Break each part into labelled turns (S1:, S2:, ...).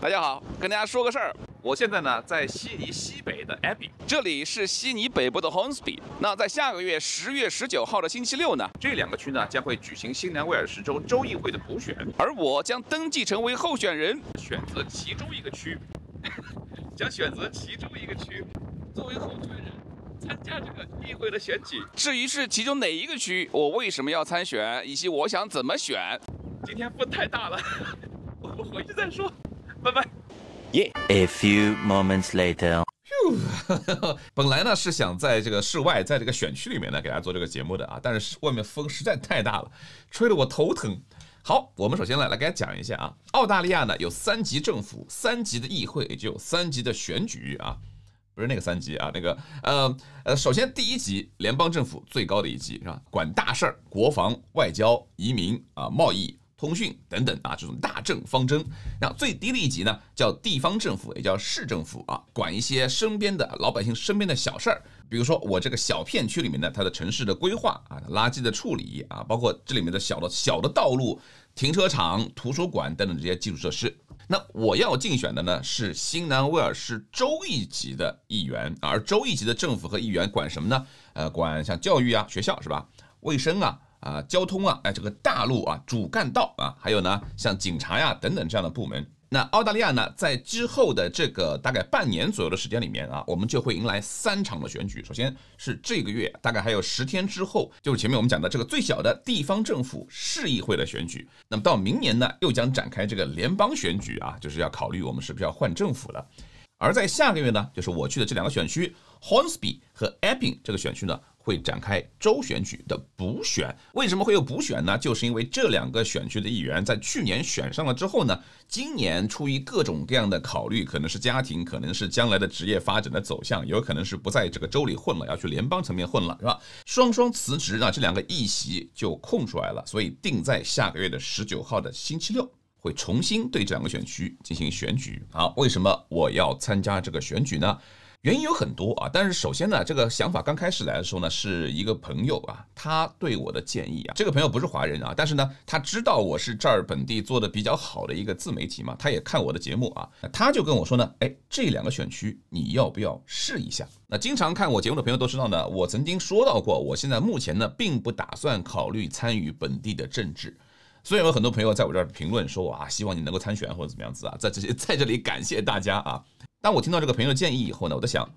S1: 大家好，跟大家说个事儿，我现在呢在悉尼西北的 Abbey，这里是悉尼北部的 Hornsby。那在下个月十月十九号的星期六呢，这两个区呢将会举行新南威尔士州州议会的补选，而我将登记成为候选人，选择其中一个区，将选择其中一个区作为候选人参加这个议会的选举。至于是其中哪一个区，我为什么要参选，以及我想怎么选，今天风太大了，我们回去再说。拜拜。耶。A few moments later。本来呢是想在这个室外，在这个选区里面呢，给大家做这个节目的啊，但是外面风实在太大了，吹得我头疼。好，我们首先来来给大家讲一下啊，澳大利亚呢有三级政府，三级的议会也就三级的选举啊，不是那个三级啊，那个呃呃，首先第一级联邦政府最高的一级是吧？管大事儿，国防、外交、移民啊，贸易。通讯等等啊，这种大政方针，那最低的一级呢，叫地方政府，也叫市政府啊，管一些身边的老百姓身边的小事儿，比如说我这个小片区里面呢，它的城市的规划啊，垃圾的处理啊，包括这里面的小的、小的道路、停车场、图书馆等等这些基础设施。那我要竞选的呢，是新南威尔士州一级的议员，而州一级的政府和议员管什么呢？呃，管像教育啊、学校是吧？卫生啊。啊，交通啊，哎，这个大路啊，主干道啊，还有呢，像警察呀等等这样的部门。那澳大利亚呢，在之后的这个大概半年左右的时间里面啊，我们就会迎来三场的选举。首先是这个月，大概还有十天之后，就是前面我们讲的这个最小的地方政府市议会的选举。那么到明年呢，又将展开这个联邦选举啊，就是要考虑我们是不是要换政府了。而在下个月呢，就是我去的这两个选区，Hornsby 和 Epping 这个选区呢。会展开州选举的补选，为什么会有补选呢？就是因为这两个选区的议员在去年选上了之后呢，今年出于各种各样的考虑，可能是家庭，可能是将来的职业发展的走向，有可能是不在这个州里混了，要去联邦层面混了，是吧？双双辞职，那这两个议席就空出来了，所以定在下个月的十九号的星期六会重新对这两个选区进行选举。好，为什么我要参加这个选举呢？原因有很多啊，但是首先呢，这个想法刚开始来的时候呢，是一个朋友啊，他对我的建议啊，这个朋友不是华人啊，但是呢，他知道我是这儿本地做的比较好的一个自媒体嘛，他也看我的节目啊，他就跟我说呢，哎，这两个选区你要不要试一下？那经常看我节目的朋友都知道呢，我曾经说到过，我现在目前呢，并不打算考虑参与本地的政治，所以有很多朋友在我这儿评论说啊，希望你能够参选或者怎么样子啊，在这些在这里感谢大家啊。当我听到这个朋友的建议以后呢，我在想，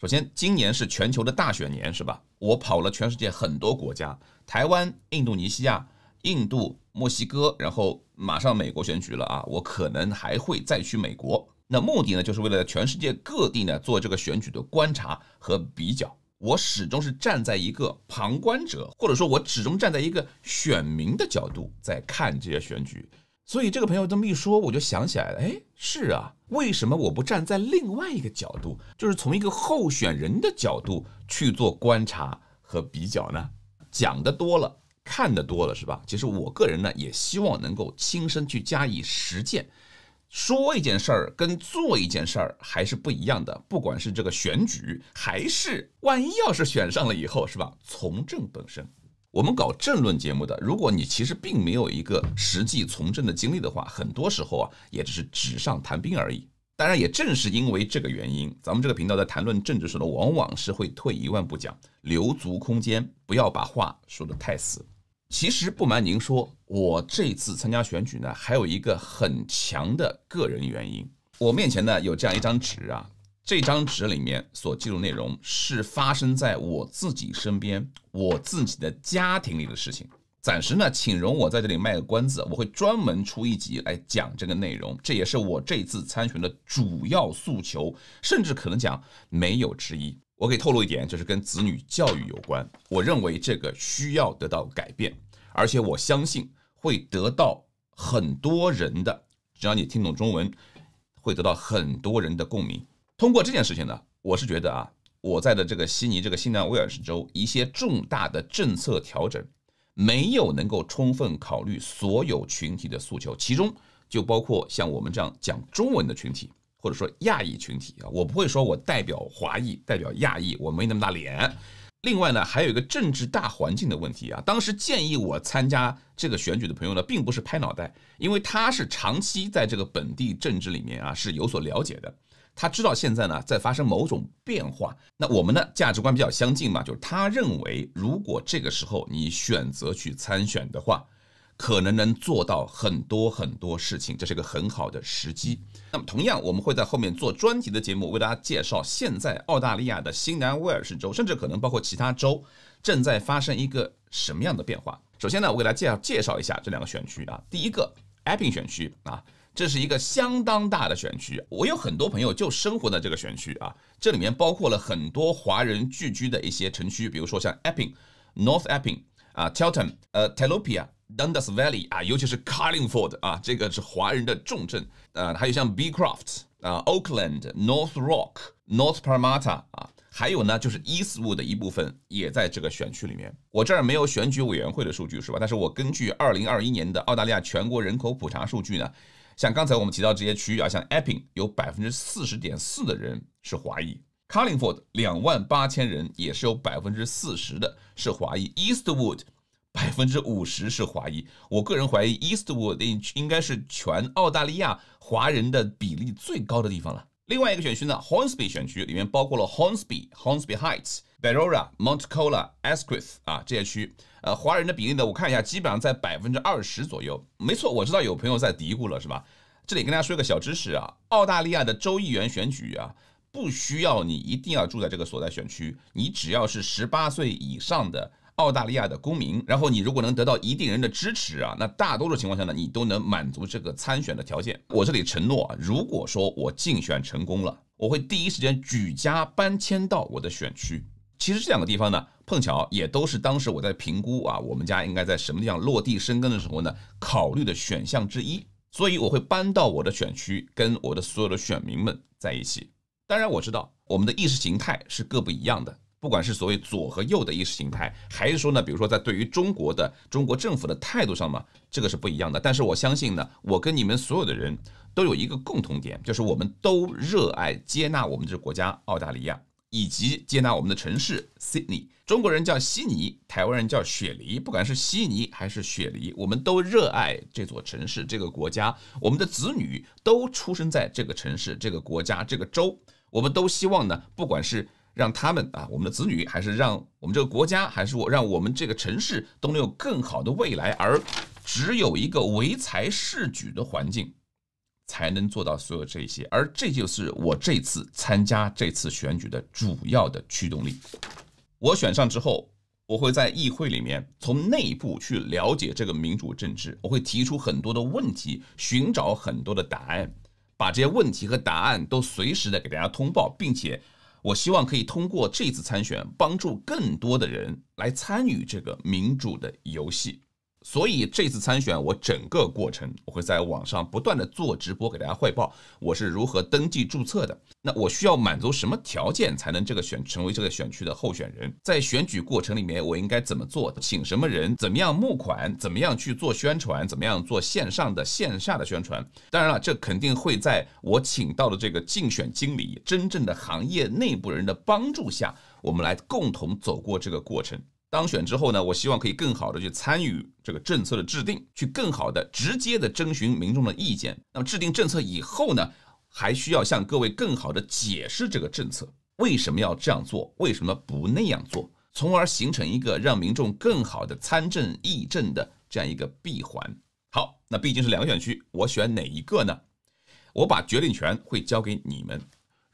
S1: 首先今年是全球的大选年，是吧？我跑了全世界很多国家，台湾、印度尼西亚、印度、墨西哥，然后马上美国选举了啊！我可能还会再去美国。那目的呢，就是为了在全世界各地呢做这个选举的观察和比较。我始终是站在一个旁观者，或者说，我始终站在一个选民的角度在看这些选举。所以，这个朋友这么一说，我就想起来了，哎，是啊。为什么我不站在另外一个角度，就是从一个候选人的角度去做观察和比较呢？讲的多了，看的多了，是吧？其实我个人呢，也希望能够亲身去加以实践。说一件事儿跟做一件事儿还是不一样的，不管是这个选举，还是万一要是选上了以后，是吧？从政本身。我们搞政论节目的，如果你其实并没有一个实际从政的经历的话，很多时候啊，也只是纸上谈兵而已。当然，也正是因为这个原因，咱们这个频道在谈论政治时呢，往往是会退一万步讲，留足空间，不要把话说得太死。其实不瞒您说，我这次参加选举呢，还有一个很强的个人原因。我面前呢有这样一张纸啊。这张纸里面所记录内容是发生在我自己身边、我自己的家庭里的事情。暂时呢，请容我在这里卖个关子，我会专门出一集来讲这个内容。这也是我这次参选的主要诉求，甚至可能讲没有之一。我可以透露一点，就是跟子女教育有关。我认为这个需要得到改变，而且我相信会得到很多人的，只要你听懂中文，会得到很多人的共鸣。通过这件事情呢，我是觉得啊，我在的这个悉尼这个新南威尔士州一些重大的政策调整，没有能够充分考虑所有群体的诉求，其中就包括像我们这样讲中文的群体，或者说亚裔群体啊。我不会说我代表华裔，代表亚裔，我没那么大脸。另外呢，还有一个政治大环境的问题啊。当时建议我参加这个选举的朋友呢，并不是拍脑袋，因为他是长期在这个本地政治里面啊是有所了解的。他知道现在呢在发生某种变化，那我们呢价值观比较相近嘛，就是他认为如果这个时候你选择去参选的话，可能能做到很多很多事情，这是一个很好的时机。那么同样，我们会在后面做专题的节目，为大家介绍现在澳大利亚的新南威尔士州，甚至可能包括其他州正在发生一个什么样的变化。首先呢，我给大家介绍介绍一下这两个选区啊，第一个 a p i n g 选区啊。这是一个相当大的选区，我有很多朋友就生活在这个选区啊。这里面包括了很多华人聚居的一些城区，比如说像 Epping、North Epping 啊、t i l l e n t 呃、Telopia、Dundas Valley 啊，尤其是 c a l l i n g f o r d 啊，这个是华人的重镇啊。还有像 Beecroft 啊、Oakland、North Rock、North Parramatta 啊，还有呢，就是 Eastwood 的一部分也在这个选区里面。我这儿没有选举委员会的数据是吧？但是我根据二零二一年的澳大利亚全国人口普查数据呢。像刚才我们提到这些区域啊，像 Epping 有百分之四十点四的人是华裔 c o l l i n g f o r d 两万八千人也是有百分之四十的是华裔，Eastwood 百分之五十是华裔。我个人怀疑 Eastwood 应该是全澳大利亚华人的比例最高的地方了。另外一个选区呢，Hornsby 选区里面包括了 Hornsby、Hornsby Heights、b a r o r a Monticola、Esquith 啊这些区。呃，华人的比例呢，我看一下，基本上在百分之二十左右。没错，我知道有朋友在嘀咕了，是吧？这里跟大家说一个小知识啊，澳大利亚的州议员选举啊，不需要你一定要住在这个所在选区，你只要是十八岁以上的。澳大利亚的公民，然后你如果能得到一定人的支持啊，那大多数情况下呢，你都能满足这个参选的条件。我这里承诺，啊，如果说我竞选成功了，我会第一时间举家搬迁到我的选区。其实这两个地方呢，碰巧也都是当时我在评估啊，我们家应该在什么地方落地生根的时候呢，考虑的选项之一。所以我会搬到我的选区，跟我的所有的选民们在一起。当然我知道我们的意识形态是各不一样的。不管是所谓左和右的意识形态，还是说呢，比如说在对于中国的中国政府的态度上嘛，这个是不一样的。但是我相信呢，我跟你们所有的人都有一个共同点，就是我们都热爱接纳我们这个国家澳大利亚，以及接纳我们的城市 Sydney。中国人叫悉尼，台湾人叫雪梨。不管是悉尼还是雪梨，我们都热爱这座城市、这个国家。我们的子女都出生在这个城市、这个国家、这个州。我们都希望呢，不管是。让他们啊，我们的子女，还是让我们这个国家，还是我，让我们这个城市，都能有更好的未来。而只有一个唯才是举的环境，才能做到所有这些。而这就是我这次参加这次选举的主要的驱动力。我选上之后，我会在议会里面从内部去了解这个民主政治，我会提出很多的问题，寻找很多的答案，把这些问题和答案都随时的给大家通报，并且。我希望可以通过这次参选，帮助更多的人来参与这个民主的游戏。所以这次参选，我整个过程我会在网上不断的做直播给大家汇报，我是如何登记注册的。那我需要满足什么条件才能这个选成为这个选区的候选人？在选举过程里面，我应该怎么做？请什么人？怎么样募款？怎么样去做宣传？怎么样做线上的、线下的宣传？当然了，这肯定会在我请到的这个竞选经理、真正的行业内部人的帮助下，我们来共同走过这个过程。当选之后呢，我希望可以更好的去参与这个政策的制定，去更好的直接的征询民众的意见。那么制定政策以后呢，还需要向各位更好的解释这个政策为什么要这样做，为什么不那样做，从而形成一个让民众更好的参政议政的这样一个闭环。好，那毕竟是两个选区，我选哪一个呢？我把决定权会交给你们。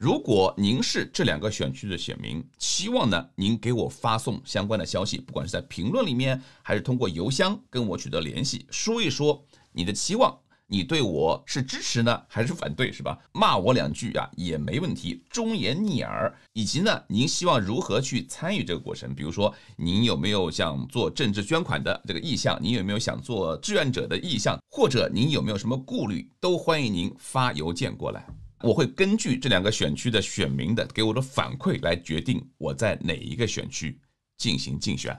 S1: 如果您是这两个选区的选民，希望呢您给我发送相关的消息，不管是在评论里面，还是通过邮箱跟我取得联系，说一说你的期望，你对我是支持呢，还是反对，是吧？骂我两句啊也没问题，忠言逆耳。以及呢，您希望如何去参与这个过程？比如说，您有没有想做政治捐款的这个意向？您有没有想做志愿者的意向？或者您有没有什么顾虑？都欢迎您发邮件过来。我会根据这两个选区的选民的给我的反馈来决定我在哪一个选区进行竞选，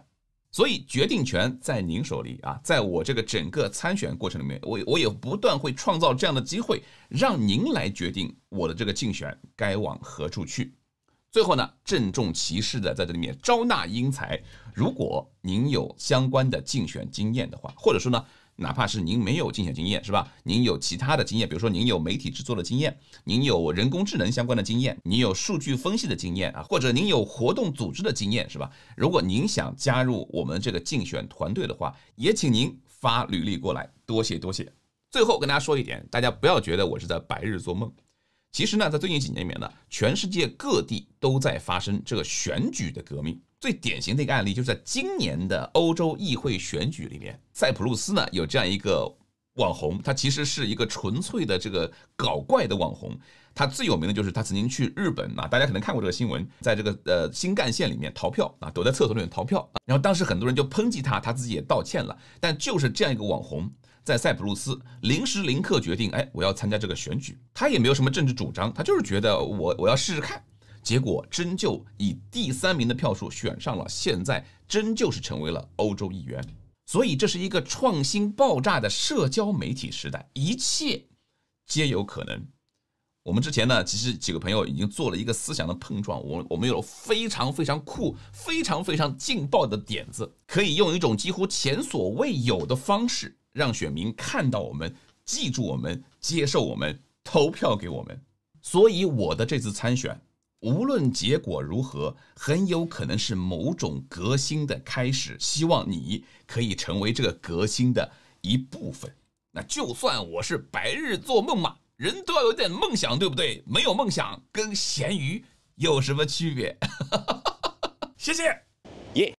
S1: 所以决定权在您手里啊！在我这个整个参选过程里面，我我也不断会创造这样的机会，让您来决定我的这个竞选该往何处去。最后呢，郑重其事的在这里面招纳英才，如果您有相关的竞选经验的话，或者说呢。哪怕是您没有竞选经验是吧？您有其他的经验，比如说您有媒体制作的经验，您有人工智能相关的经验，您有数据分析的经验啊，或者您有活动组织的经验是吧？如果您想加入我们这个竞选团队的话，也请您发履历过来，多谢多谢。最后跟大家说一点，大家不要觉得我是在白日做梦。其实呢，在最近几年里面呢，全世界各地都在发生这个选举的革命。最典型的一个案例，就是在今年的欧洲议会选举里面，塞浦路斯呢有这样一个网红，他其实是一个纯粹的这个搞怪的网红。他最有名的就是他曾经去日本啊，大家可能看过这个新闻，在这个呃新干线里面逃票啊，躲在厕所里面逃票。然后当时很多人就抨击他，他自己也道歉了。但就是这样一个网红，在塞浦路斯临时临刻决定，哎，我要参加这个选举。他也没有什么政治主张，他就是觉得我我要试试看。结果真就以第三名的票数选上了，现在真就是成为了欧洲议员。所以这是一个创新爆炸的社交媒体时代，一切皆有可能。我们之前呢，其实几个朋友已经做了一个思想的碰撞，我我们有了非常非常酷、非常非常劲爆的点子，可以用一种几乎前所未有的方式让选民看到我们、记住我们、接受我们、投票给我们。所以我的这次参选。无论结果如何，很有可能是某种革新的开始。希望你可以成为这个革新的一部分。那就算我是白日做梦嘛，人都要有点梦想，对不对？没有梦想，跟咸鱼有什么区别？谢谢，耶。